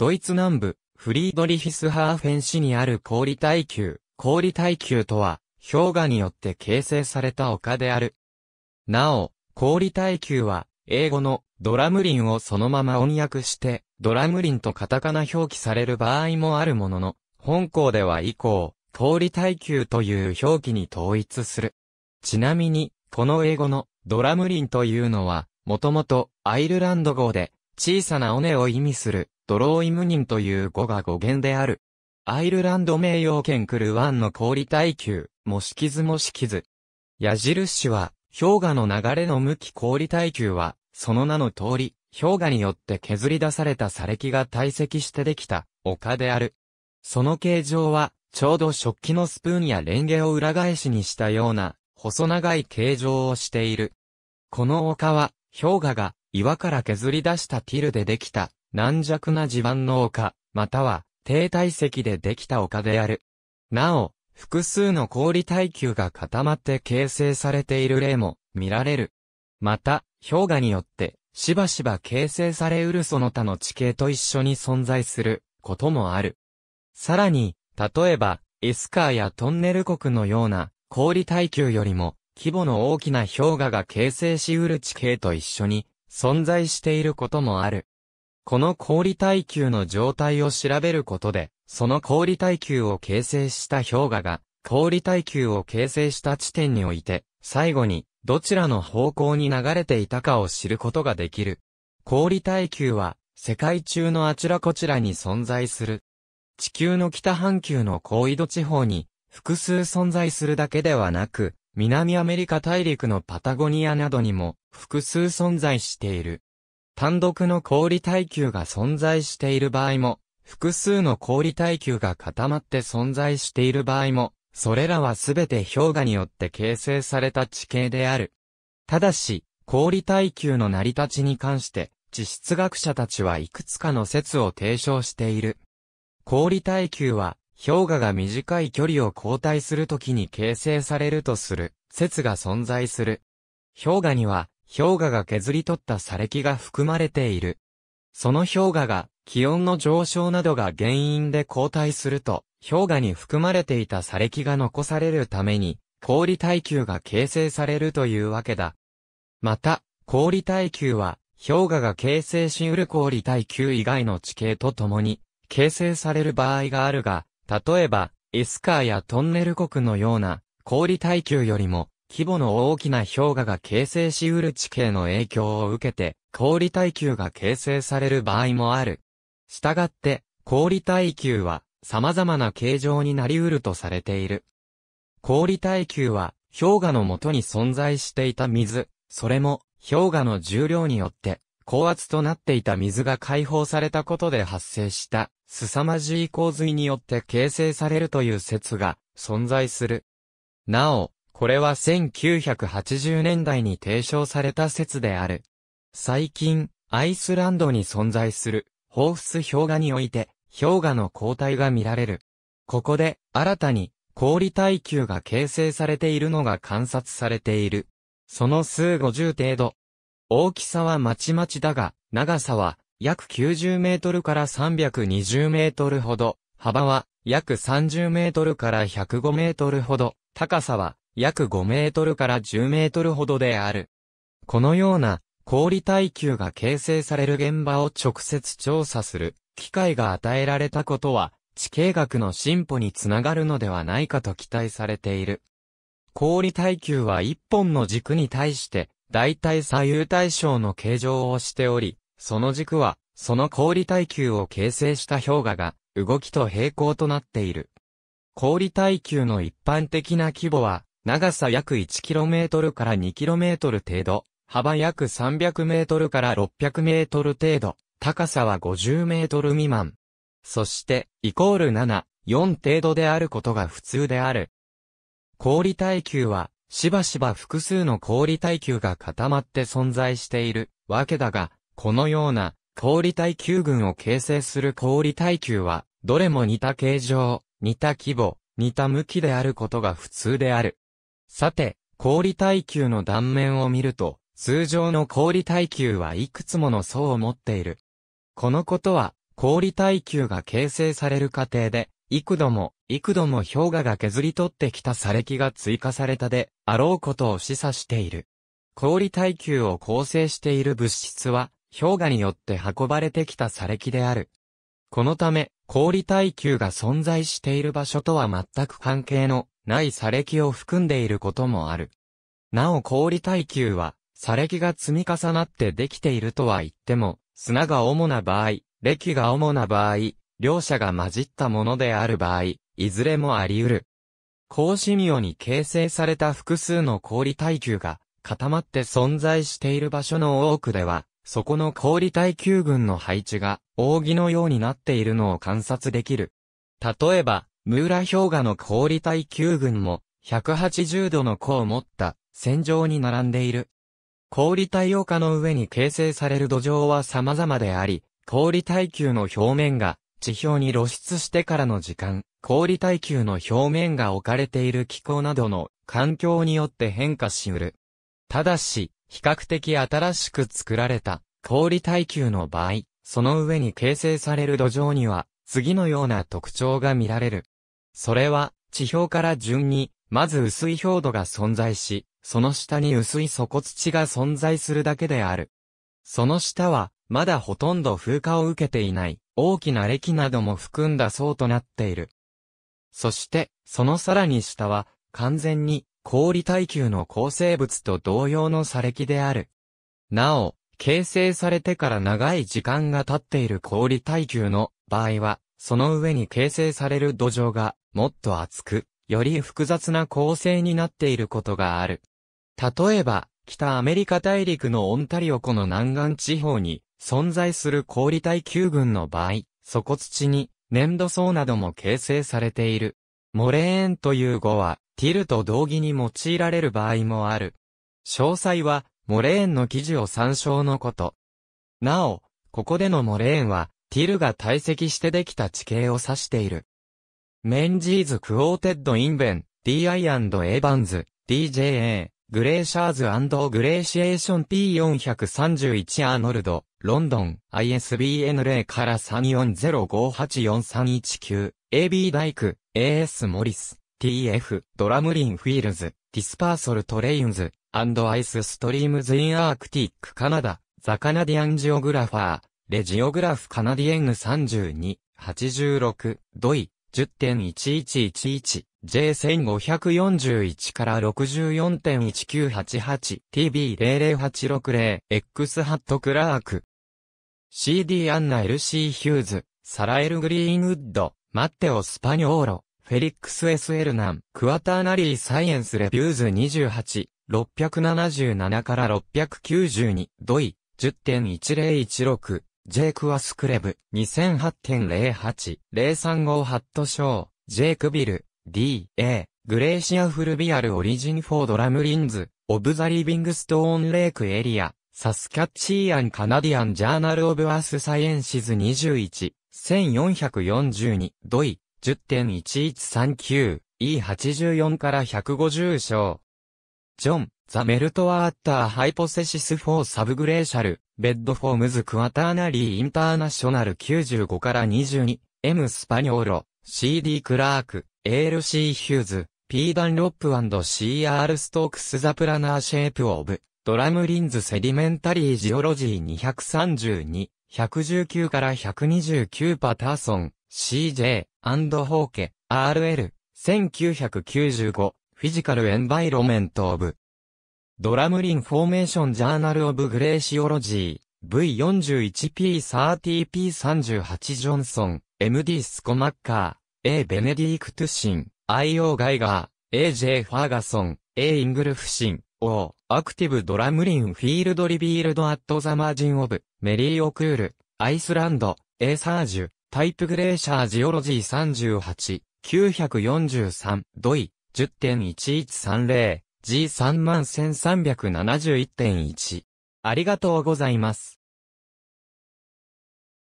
ドイツ南部、フリードリヒスハーフェン市にある氷耐久。氷耐久とは、氷河によって形成された丘である。なお、氷耐久は、英語のドラムリンをそのまま翻訳して、ドラムリンとカタカナ表記される場合もあるものの、本校では以降、氷耐久という表記に統一する。ちなみに、この英語のドラムリンというのは、もともとアイルランド語で小さな尾根を意味するドローイムニンという語が語源である。アイルランド名誉圏クルワンの氷耐久、もしきずもしきず。矢印は、氷河の流れの向き氷耐久は、その名の通り、氷河によって削り出された砂礫が堆積してできた丘である。その形状は、ちょうど食器のスプーンやレンゲを裏返しにしたような、細長い形状をしている。この丘は、氷河が岩から削り出したティルでできた軟弱な地盤の丘、または低体積でできた丘である。なお、複数の氷耐久が固まって形成されている例も見られる。また、氷河によってしばしば形成されうるその他の地形と一緒に存在することもある。さらに、例えば、エスカーやトンネル国のような氷耐久よりも規模の大きな氷河が形成しうる地形と一緒に存在していることもある。この氷耐久の状態を調べることで、その氷耐久を形成した氷河が、氷耐久を形成した地点において、最後に、どちらの方向に流れていたかを知ることができる。氷耐久は、世界中のあちらこちらに存在する。地球の北半球の高緯度地方に、複数存在するだけではなく、南アメリカ大陸のパタゴニアなどにも、複数存在している。単独の氷耐久が存在している場合も、複数の氷耐久が固まって存在している場合も、それらはすべて氷河によって形成された地形である。ただし、氷耐久の成り立ちに関して、地質学者たちはいくつかの説を提唱している。氷耐久は、氷河が短い距離を交代するときに形成されるとする説が存在する。氷河には氷河が削り取った砂礫が含まれている。その氷河が気温の上昇などが原因で後退すると、氷河に含まれていた砂礫が残されるために、氷耐久が形成されるというわけだ。また、氷耐久は、氷河が形成し得る氷耐久以外の地形とともに、形成される場合があるが、例えば、エスカーやトンネル国のような、氷耐久よりも、規模の大きな氷河が形成しうる地形の影響を受けて、氷耐久が形成される場合もある。したがって、氷耐久は様々な形状になりうるとされている。氷耐久は氷河の元に存在していた水、それも氷河の重量によって高圧となっていた水が解放されたことで発生した凄まじい洪水によって形成されるという説が存在する。なお、これは1980年代に提唱された説である。最近、アイスランドに存在する、ホーフス氷河において、氷河の交代が見られる。ここで、新たに、氷耐久が形成されているのが観察されている。その数50程度。大きさはまちまちだが、長さは約90メートルから320メートルほど、幅は約30メートルから105メートルほど、高さは約5メートルから10メートルほどである。このような氷耐久が形成される現場を直接調査する機会が与えられたことは地形学の進歩につながるのではないかと期待されている。氷耐久は一本の軸に対して大体左右対称の形状をしており、その軸はその氷耐久を形成した氷河が動きと平行となっている。氷耐久の一般的な規模は長さ約 1km から 2km 程度、幅約 300m から 600m 程度、高さは 50m 未満。そして、イコール7、4程度であることが普通である。氷耐久は、しばしば複数の氷耐久が固まって存在しているわけだが、このような氷耐久群を形成する氷耐久は、どれも似た形状、似た規模、似た向きであることが普通である。さて、氷耐久の断面を見ると、通常の氷耐久はいくつもの層を持っている。このことは、氷耐久が形成される過程で、幾度も、幾度も氷河が削り取ってきた砂礫が追加されたで、あろうことを示唆している。氷耐久を構成している物質は、氷河によって運ばれてきた砂礫である。このため、氷耐久が存在している場所とは全く関係のない砂礫を含んでいることもある。なお氷耐久は、砂礫が積み重なってできているとは言っても、砂が主な場合、礫が主な場合、両者が混じったものである場合、いずれもあり得る。高子妙に形成された複数の氷耐久が固まって存在している場所の多くでは、そこの氷耐久群の配置が扇のようになっているのを観察できる。例えば、ムーラ氷河の氷耐久群も、180度の弧を持った線状に並んでいる。氷帯丘の上に形成される土壌は様々であり、氷耐久の表面が地表に露出してからの時間、氷耐久の表面が置かれている気候などの環境によって変化しうる。ただし、比較的新しく作られた氷耐久の場合、その上に形成される土壌には次のような特徴が見られる。それは、地表から順に、まず薄い表土が存在し、その下に薄い底土が存在するだけである。その下は、まだほとんど風化を受けていない、大きな歴なども含んだ層となっている。そして、そのさらに下は、完全に、氷耐久の構成物と同様の砂礫である。なお、形成されてから長い時間が経っている氷耐久の場合は、その上に形成される土壌が、もっと厚く、より複雑な構成になっていることがある。例えば、北アメリカ大陸のオンタリオ湖の南岸地方に存在する氷帯球群の場合、底土に粘土層なども形成されている。モレーンという語は、ティルと同義に用いられる場合もある。詳細は、モレーンの記事を参照のこと。なお、ここでのモレーンは、ティルが堆積してできた地形を指している。メンジーズ・クォーテッド・インベン、D.I. エバンズ、DJA、グレーシャーズグレーシエーション P431 アーノルド、ロンドン、ISBN 0から3 4 0 5 8 4 3 1 9 AB ダイク、AS モリス、TF、ドラムリンフィールズ、ディスパーソルトレインズ、アイスストリームズインアークティックカナダ、ザカナディアンジオグラファー、レジオグラフカナディエング32、86、ドイ、10.1111、J1541 から64.1988、TB00860、X ハットクラーク。CD アンナ LC ヒューズ、サラエル・グリーンウッド、マッテオ・スパニョーロ、フェリックス・ S・ l ナン、クワターナリー・サイエンス・レビューズ28、677から692、ドイ、10.1016、ジェイクアスクレブ、2008.08、035ハットショー、ジェイクビル、D、A、グレーシアフルビアルオリジンフォードラムリンズ、オブザリビングストーンレイクエリア、サスキャッチーアンカナディアンジャーナルオブアスサイエンシズ21、1442、ドイ、10.1139、E84 から150章。ジョン、ザ・メルトワーター・ハイポセシス・フォー・サブグレーシャル、ベッド・フォームズ・クワターナリー・インターナショナル95から22、M・ スパニョーロ、CD・ クラーク、ALC・ ヒューズ、P・ ダンロップ &CR・ ストークス・ザ・プラナー・シェイプ・オブ、ドラムリンズ・セディメンタリー・ジオロジー232、119から129パターソン、CJ、アンド・ホーケ、RL、1995、フィジカル・エンバイロメント・オブ、ドラムリンフォーメーションジャーナルオブグレーシオロジー、V41P30P38 ジョンソン、MD スコマッカー、A ベネディークトゥシン、IO ガイガー、AJ ファーガソン、A イングルフシン、O、アクティブドラムリンフィールドリビールドアットザマージンオブ、メリーオクール、アイスランド、A サージュ、タイプグレーシャージオロジー38、943、ドイ、10.1130、G31371.1。ありがとうございます。